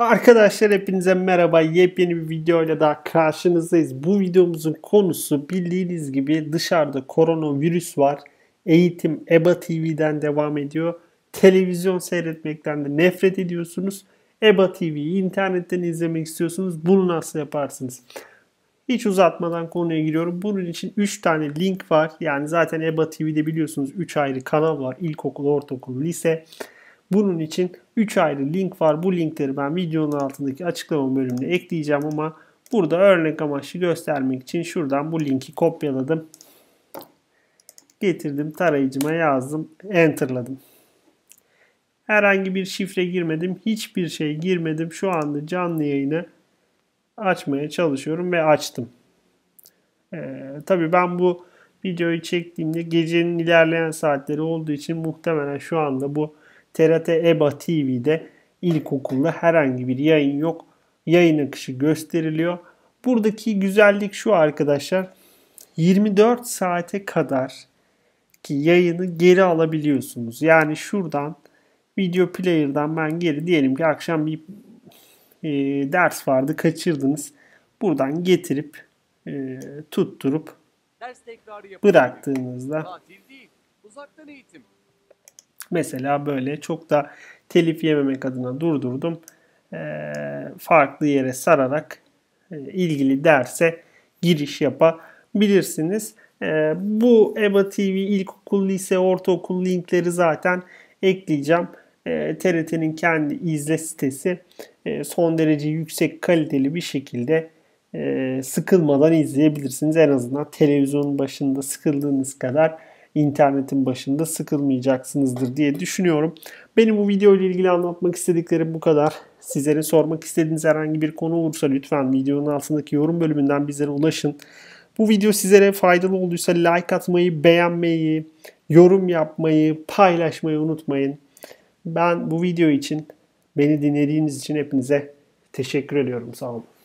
Arkadaşlar hepinize merhaba. Yepyeni bir videoyla daha karşınızdayız. Bu videomuzun konusu bildiğiniz gibi dışarıda koronavirüs var. Eğitim EBA TV'den devam ediyor. Televizyon seyretmekten de nefret ediyorsunuz. EBA TV'yi internetten izlemek istiyorsunuz. Bunu nasıl yaparsınız? Hiç uzatmadan konuya giriyorum. Bunun için 3 tane link var. Yani zaten EBA TV'de biliyorsunuz 3 ayrı kanal var. İlkokul, ortaokul, lise. Lise bunun için 3 ayrı link var. Bu linkleri ben videonun altındaki açıklama bölümüne ekleyeceğim ama burada örnek amaçlı göstermek için şuradan bu linki kopyaladım. Getirdim tarayıcıma yazdım. Enter'ladım. Herhangi bir şifre girmedim. Hiçbir şey girmedim. Şu anda canlı yayını açmaya çalışıyorum ve açtım. Ee, tabii ben bu videoyu çektiğimde gecenin ilerleyen saatleri olduğu için muhtemelen şu anda bu TRT EBA TV'de ilkokulda herhangi bir yayın yok. Yayın akışı gösteriliyor. Buradaki güzellik şu arkadaşlar. 24 saate kadar ki yayını geri alabiliyorsunuz. Yani şuradan video player'dan ben geri diyelim ki akşam bir e, ders vardı kaçırdınız. Buradan getirip e, tutturup bıraktığınızda değil, uzaktan eğitim Mesela böyle çok da telif yememek adına durdurdum. E, farklı yere sararak e, ilgili derse giriş yapabilirsiniz. E, bu EBA TV ilkokul, lise, ortaokul linkleri zaten ekleyeceğim. E, ee, TRT'nin kendi izle sitesi e, son derece yüksek kaliteli bir şekilde e, sıkılmadan izleyebilirsiniz. En azından televizyonun başında sıkıldığınız kadar internetin başında sıkılmayacaksınızdır diye düşünüyorum. Benim bu video ile ilgili anlatmak istediklerim bu kadar. Sizlere sormak istediğiniz herhangi bir konu olursa lütfen videonun altındaki yorum bölümünden bizlere ulaşın. Bu video sizlere faydalı olduysa like atmayı, beğenmeyi, yorum yapmayı, paylaşmayı unutmayın. Ben bu video için beni dinlediğiniz için hepinize teşekkür ediyorum. Sağ olun.